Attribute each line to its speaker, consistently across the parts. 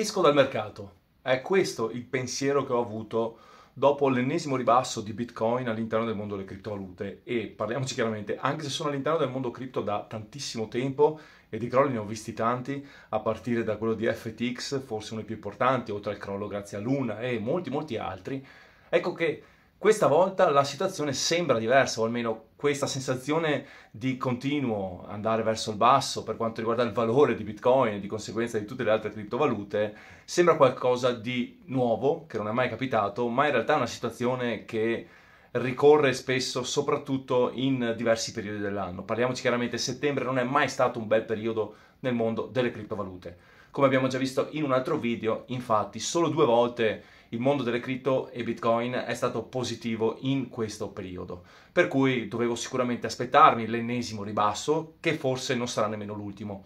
Speaker 1: esco dal mercato. È questo il pensiero che ho avuto dopo l'ennesimo ribasso di Bitcoin all'interno del mondo delle criptovalute e parliamoci chiaramente, anche se sono all'interno del mondo cripto da tantissimo tempo e di crolli ne ho visti tanti, a partire da quello di FTX, forse uno dei più importanti, oltre al crollo grazie a Luna e molti molti altri, ecco che questa volta la situazione sembra diversa, o almeno questa sensazione di continuo andare verso il basso per quanto riguarda il valore di Bitcoin e di conseguenza di tutte le altre criptovalute, sembra qualcosa di nuovo, che non è mai capitato, ma in realtà è una situazione che ricorre spesso, soprattutto in diversi periodi dell'anno. Parliamoci chiaramente, settembre non è mai stato un bel periodo nel mondo delle criptovalute. Come abbiamo già visto in un altro video, infatti, solo due volte il mondo delle cripto e Bitcoin è stato positivo in questo periodo. Per cui dovevo sicuramente aspettarmi l'ennesimo ribasso, che forse non sarà nemmeno l'ultimo.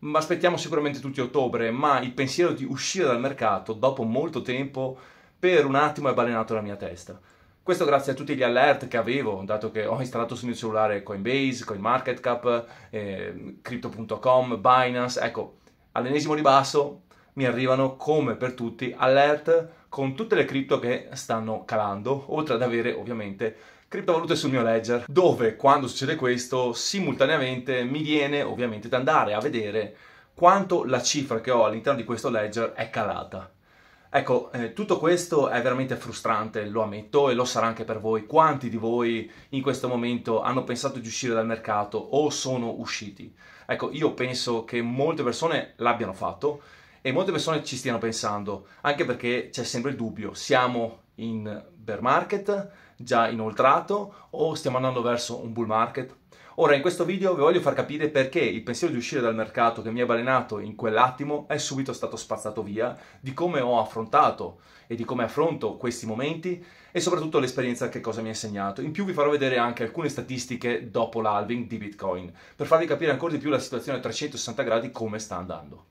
Speaker 1: Ma aspettiamo sicuramente tutti ottobre, ma il pensiero di uscire dal mercato dopo molto tempo per un attimo è balenato la mia testa. Questo grazie a tutti gli alert che avevo, dato che ho installato sul mio cellulare Coinbase, CoinMarketCap, eh, Crypto.com, Binance, ecco, all'ennesimo ribasso mi arrivano come per tutti alert con tutte le cripto che stanno calando, oltre ad avere ovviamente criptovalute sul mio ledger, dove quando succede questo simultaneamente mi viene ovviamente da andare a vedere quanto la cifra che ho all'interno di questo ledger è calata. Ecco, eh, tutto questo è veramente frustrante, lo ammetto e lo sarà anche per voi. Quanti di voi in questo momento hanno pensato di uscire dal mercato o sono usciti? Ecco, io penso che molte persone l'abbiano fatto e molte persone ci stiano pensando, anche perché c'è sempre il dubbio, siamo in bear market, già inoltrato, o stiamo andando verso un bull market? Ora in questo video vi voglio far capire perché il pensiero di uscire dal mercato che mi ha balenato in quell'attimo è subito stato spazzato via, di come ho affrontato e di come affronto questi momenti e soprattutto l'esperienza che cosa mi ha insegnato. In più vi farò vedere anche alcune statistiche dopo l'halving di Bitcoin per farvi capire ancora di più la situazione a 360 gradi come sta andando.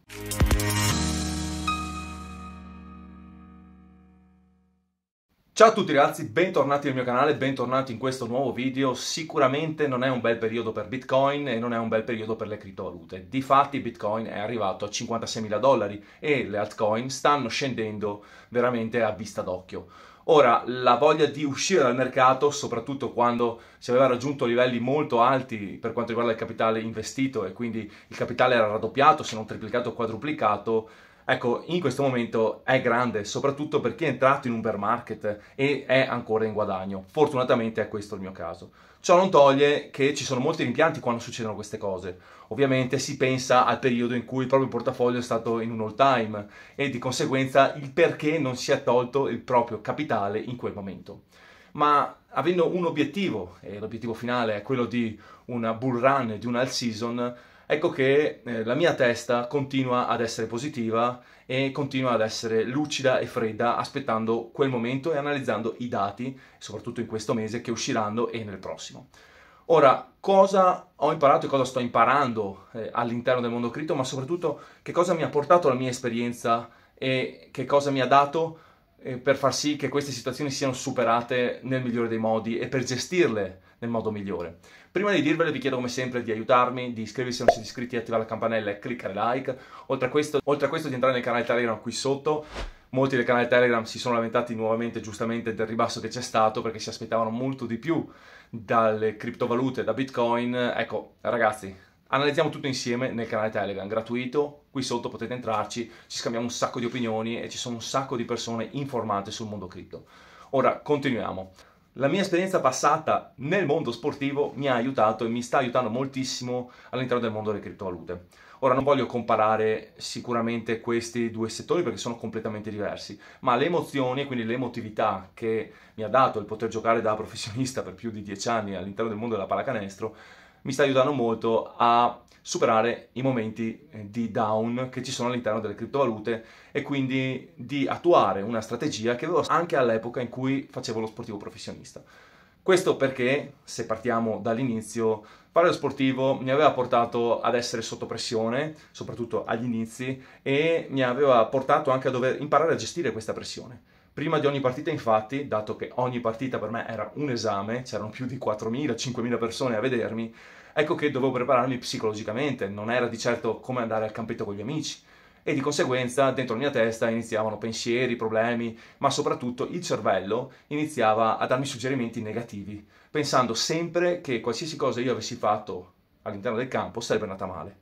Speaker 1: Ciao a tutti ragazzi, bentornati nel mio canale, bentornati in questo nuovo video. Sicuramente non è un bel periodo per Bitcoin e non è un bel periodo per le criptovalute. Difatti Bitcoin è arrivato a 56.000 dollari e le altcoin stanno scendendo veramente a vista d'occhio. Ora, la voglia di uscire dal mercato, soprattutto quando si aveva raggiunto livelli molto alti per quanto riguarda il capitale investito e quindi il capitale era raddoppiato, se non triplicato o quadruplicato, Ecco, in questo momento è grande, soprattutto per chi è entrato in un bear market e è ancora in guadagno. Fortunatamente è questo il mio caso. Ciò non toglie che ci sono molti rimpianti quando succedono queste cose. Ovviamente si pensa al periodo in cui il proprio portafoglio è stato in un all time e di conseguenza il perché non si è tolto il proprio capitale in quel momento. Ma avendo un obiettivo, e l'obiettivo finale è quello di una bull run, di un all season, ecco che eh, la mia testa continua ad essere positiva e continua ad essere lucida e fredda aspettando quel momento e analizzando i dati, soprattutto in questo mese che usciranno e nel prossimo. Ora, cosa ho imparato e cosa sto imparando eh, all'interno del mondo cripto, ma soprattutto che cosa mi ha portato la mia esperienza e che cosa mi ha dato eh, per far sì che queste situazioni siano superate nel migliore dei modi e per gestirle nel modo migliore. Prima di dirvelo vi chiedo come sempre di aiutarmi, di iscrivervi se non siete iscritti, attivare la campanella e cliccare like. Oltre a questo, oltre a questo di entrare nel canale Telegram qui sotto. Molti del canale Telegram si sono lamentati nuovamente giustamente del ribasso che c'è stato perché si aspettavano molto di più dalle criptovalute, da Bitcoin. Ecco, ragazzi, analizziamo tutto insieme nel canale Telegram, gratuito, qui sotto potete entrarci, ci scambiamo un sacco di opinioni e ci sono un sacco di persone informate sul mondo cripto. Ora, continuiamo la mia esperienza passata nel mondo sportivo mi ha aiutato e mi sta aiutando moltissimo all'interno del mondo delle criptovalute. Ora non voglio comparare sicuramente questi due settori perché sono completamente diversi, ma le emozioni e quindi l'emotività che mi ha dato il poter giocare da professionista per più di dieci anni all'interno del mondo della pallacanestro mi sta aiutando molto a superare i momenti eh, di down che ci sono all'interno delle criptovalute e quindi di attuare una strategia che avevo anche all'epoca in cui facevo lo sportivo professionista. Questo perché, se partiamo dall'inizio, fare lo sportivo mi aveva portato ad essere sotto pressione, soprattutto agli inizi, e mi aveva portato anche a dover imparare a gestire questa pressione Prima di ogni partita, infatti, dato che ogni partita per me era un esame, c'erano più di 4.000-5.000 persone a vedermi, ecco che dovevo prepararmi psicologicamente, non era di certo come andare al campetto con gli amici. E di conseguenza dentro la mia testa iniziavano pensieri, problemi, ma soprattutto il cervello iniziava a darmi suggerimenti negativi, pensando sempre che qualsiasi cosa io avessi fatto all'interno del campo sarebbe andata male.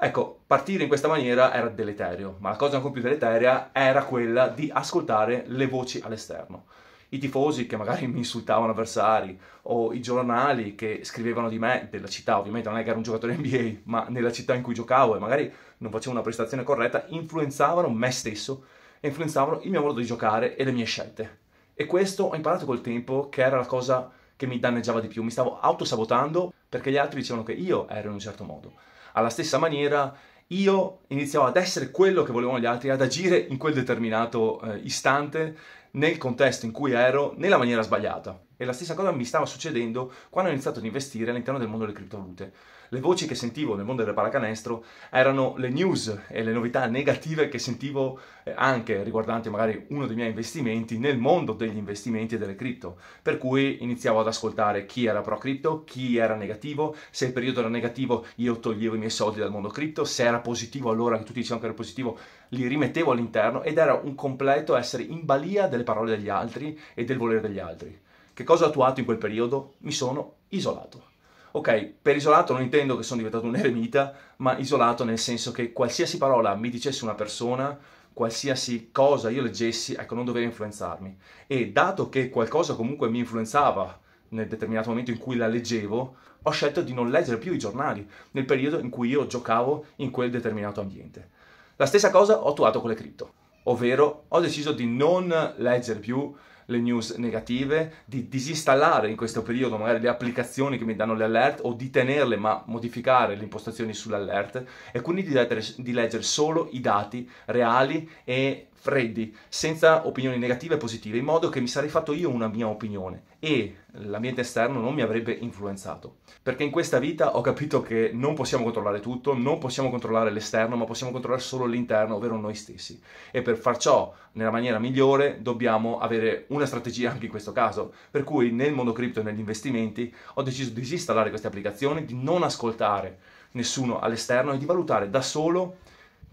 Speaker 1: Ecco, partire in questa maniera era deleterio, ma la cosa ancora più deleteria era quella di ascoltare le voci all'esterno. I tifosi che magari mi insultavano avversari, o i giornali che scrivevano di me, della città ovviamente, non è che ero un giocatore NBA, ma nella città in cui giocavo e magari non facevo una prestazione corretta, influenzavano me stesso e influenzavano il mio modo di giocare e le mie scelte. E questo ho imparato col tempo che era la cosa che mi danneggiava di più, mi stavo autosabotando perché gli altri dicevano che io ero in un certo modo. Alla stessa maniera io iniziavo ad essere quello che volevano gli altri, ad agire in quel determinato eh, istante nel contesto in cui ero nella maniera sbagliata. E la stessa cosa mi stava succedendo quando ho iniziato ad investire all'interno del mondo delle criptovalute. Le voci che sentivo nel mondo del palacanestro erano le news e le novità negative che sentivo eh, anche riguardanti magari uno dei miei investimenti nel mondo degli investimenti e delle cripto. Per cui iniziavo ad ascoltare chi era pro cripto, chi era negativo, se il periodo era negativo io toglievo i miei soldi dal mondo cripto, se era positivo allora che tutti dicevano che era positivo li rimettevo all'interno ed era un completo essere in balia delle parole degli altri e del volere degli altri. Che cosa ho attuato in quel periodo? Mi sono isolato. Ok, per isolato non intendo che sono diventato un eremita, ma isolato nel senso che qualsiasi parola mi dicesse una persona, qualsiasi cosa io leggessi, ecco, non doveva influenzarmi. E dato che qualcosa comunque mi influenzava nel determinato momento in cui la leggevo, ho scelto di non leggere più i giornali nel periodo in cui io giocavo in quel determinato ambiente. La stessa cosa ho attuato con le cripto ovvero ho deciso di non leggere più le news negative, di disinstallare in questo periodo magari le applicazioni che mi danno le alert o di tenerle ma modificare le impostazioni sull'alert e quindi di, leggere, di leggere solo i dati reali e freddi, senza opinioni negative e positive, in modo che mi sarei fatto io una mia opinione e l'ambiente esterno non mi avrebbe influenzato. Perché in questa vita ho capito che non possiamo controllare tutto, non possiamo controllare l'esterno, ma possiamo controllare solo l'interno, ovvero noi stessi. E per far ciò nella maniera migliore dobbiamo avere una strategia anche in questo caso. Per cui nel mondo cripto e negli investimenti ho deciso di disinstallare queste applicazioni, di non ascoltare nessuno all'esterno e di valutare da solo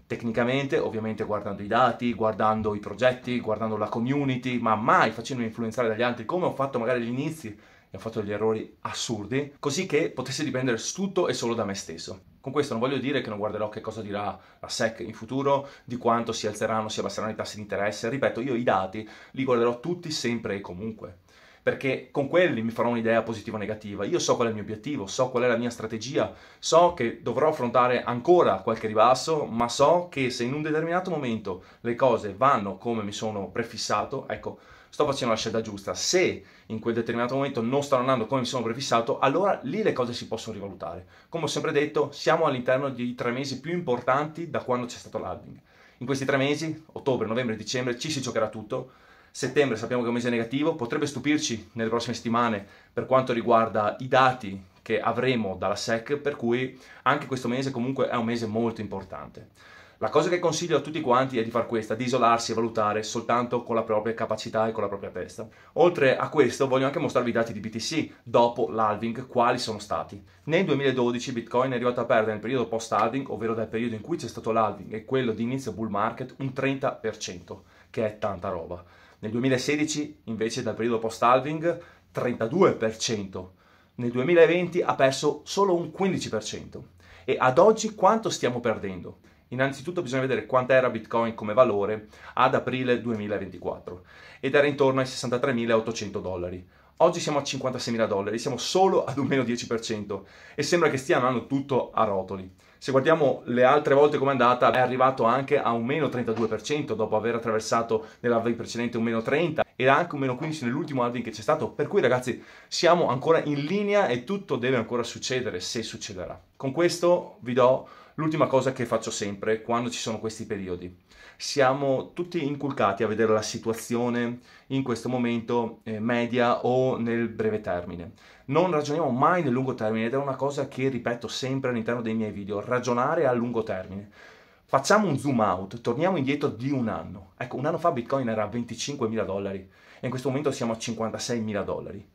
Speaker 1: tecnicamente, ovviamente guardando i dati, guardando i progetti, guardando la community, ma mai facendomi influenzare dagli altri, come ho fatto magari agli inizi, e ho fatto degli errori assurdi, così che potesse dipendere tutto e solo da me stesso. Con questo non voglio dire che non guarderò che cosa dirà la SEC in futuro, di quanto si alzeranno, si abbasseranno i tassi di interesse, ripeto, io i dati li guarderò tutti sempre e comunque perché con quelli mi farò un'idea positiva o negativa. Io so qual è il mio obiettivo, so qual è la mia strategia, so che dovrò affrontare ancora qualche ribasso, ma so che se in un determinato momento le cose vanno come mi sono prefissato, ecco, sto facendo la scelta giusta. Se in quel determinato momento non stanno andando come mi sono prefissato, allora lì le cose si possono rivalutare. Come ho sempre detto, siamo all'interno di tre mesi più importanti da quando c'è stato l'albing. In questi tre mesi, ottobre, novembre dicembre, ci si giocherà tutto Settembre sappiamo che è un mese negativo, potrebbe stupirci nelle prossime settimane per quanto riguarda i dati che avremo dalla SEC, per cui anche questo mese comunque è un mese molto importante. La cosa che consiglio a tutti quanti è di far questa, di isolarsi e valutare soltanto con la propria capacità e con la propria testa. Oltre a questo voglio anche mostrarvi i dati di BTC dopo l'halving, quali sono stati. Nel 2012 Bitcoin è arrivato a perdere nel periodo post-halving, ovvero dal periodo in cui c'è stato l'halving e quello di inizio bull market, un 30%, che è tanta roba. Nel 2016 invece dal periodo post-halving 32%, nel 2020 ha perso solo un 15%. E ad oggi quanto stiamo perdendo? Innanzitutto bisogna vedere quanto era Bitcoin come valore ad aprile 2024 ed era intorno ai 63.800 dollari. Oggi siamo a 56.000 dollari, siamo solo ad un meno 10% e sembra che stiano andando tutto a rotoli. Se guardiamo le altre volte come è andata, è arrivato anche a un meno 32% dopo aver attraversato nell'halving precedente un meno 30% e anche un meno 15% nell'ultimo halving che c'è stato. Per cui ragazzi siamo ancora in linea e tutto deve ancora succedere se succederà. Con questo vi do L'ultima cosa che faccio sempre quando ci sono questi periodi. Siamo tutti inculcati a vedere la situazione in questo momento eh, media o nel breve termine. Non ragioniamo mai nel lungo termine ed è una cosa che ripeto sempre all'interno dei miei video, ragionare a lungo termine. Facciamo un zoom out, torniamo indietro di un anno. Ecco, un anno fa Bitcoin era a 25.000 dollari e in questo momento siamo a 56.000 dollari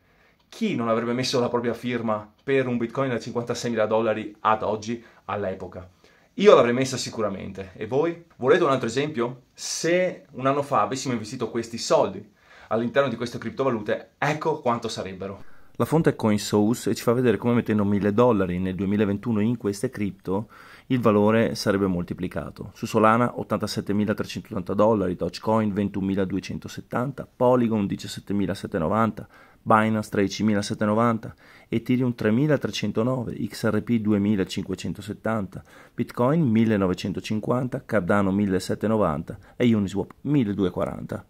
Speaker 1: chi non avrebbe messo la propria firma per un bitcoin da 56.000 dollari ad oggi, all'epoca? Io l'avrei messa sicuramente. E voi? Volete un altro esempio? Se un anno fa avessimo investito questi soldi all'interno di queste criptovalute, ecco quanto sarebbero. La fonte è CoinSource e ci fa vedere come mettendo 1000 dollari nel 2021 in queste cripto il valore sarebbe moltiplicato. Su Solana 87.380 dollari, Dogecoin 21.270, Polygon 17.790, Binance 13790, Ethereum 3309, XRP 2570, Bitcoin 1950, Cardano 1790 e Uniswap 1240.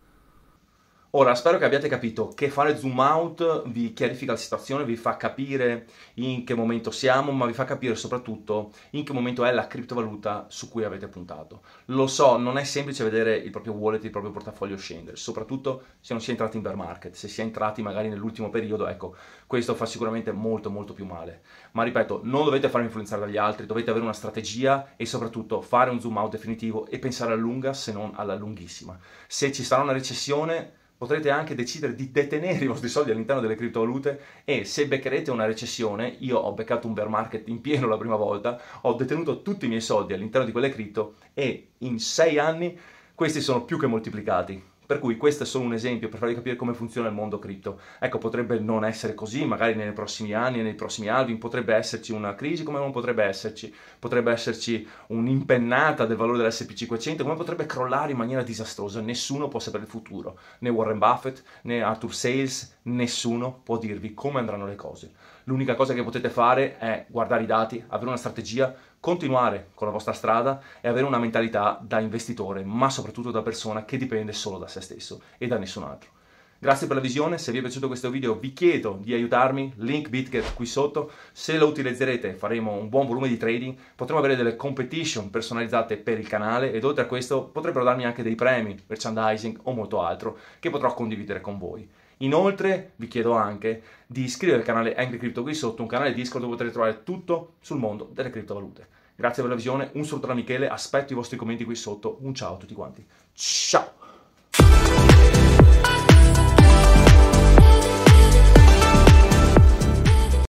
Speaker 1: Ora, spero che abbiate capito che fare zoom out vi chiarifica la situazione, vi fa capire in che momento siamo, ma vi fa capire soprattutto in che momento è la criptovaluta su cui avete puntato. Lo so, non è semplice vedere il proprio wallet, il proprio portafoglio scendere, soprattutto se non si è entrati in bear market, se si è entrati magari nell'ultimo periodo, ecco, questo fa sicuramente molto molto più male. Ma ripeto, non dovete farvi influenzare dagli altri, dovete avere una strategia e soprattutto fare un zoom out definitivo e pensare a lunga se non alla lunghissima. Se ci sarà una recessione potrete anche decidere di detenere i vostri soldi all'interno delle criptovalute e se beccherete una recessione, io ho beccato un bear market in pieno la prima volta, ho detenuto tutti i miei soldi all'interno di quelle cripto e in sei anni questi sono più che moltiplicati. Per cui questo è solo un esempio per farvi capire come funziona il mondo cripto. Ecco, potrebbe non essere così, magari nei prossimi anni, nei prossimi alvin potrebbe esserci una crisi come non potrebbe esserci, potrebbe esserci un'impennata del valore dell'SP500 come potrebbe crollare in maniera disastrosa. Nessuno può sapere il futuro, né Warren Buffett, né Arthur Sales, nessuno può dirvi come andranno le cose. L'unica cosa che potete fare è guardare i dati, avere una strategia, continuare con la vostra strada e avere una mentalità da investitore, ma soprattutto da persona che dipende solo da se stesso e da nessun altro. Grazie per la visione, se vi è piaciuto questo video vi chiedo di aiutarmi, link BitGet qui sotto, se lo utilizzerete faremo un buon volume di trading, potremo avere delle competition personalizzate per il canale ed oltre a questo potrebbero darmi anche dei premi, merchandising o molto altro che potrò condividere con voi. Inoltre vi chiedo anche di iscrivervi al canale Angry Crypto qui sotto, un canale Discord dove potrete trovare tutto sul mondo delle criptovalute. Grazie per la visione, un saluto da Michele, aspetto i vostri commenti qui sotto, un ciao a tutti quanti. Ciao!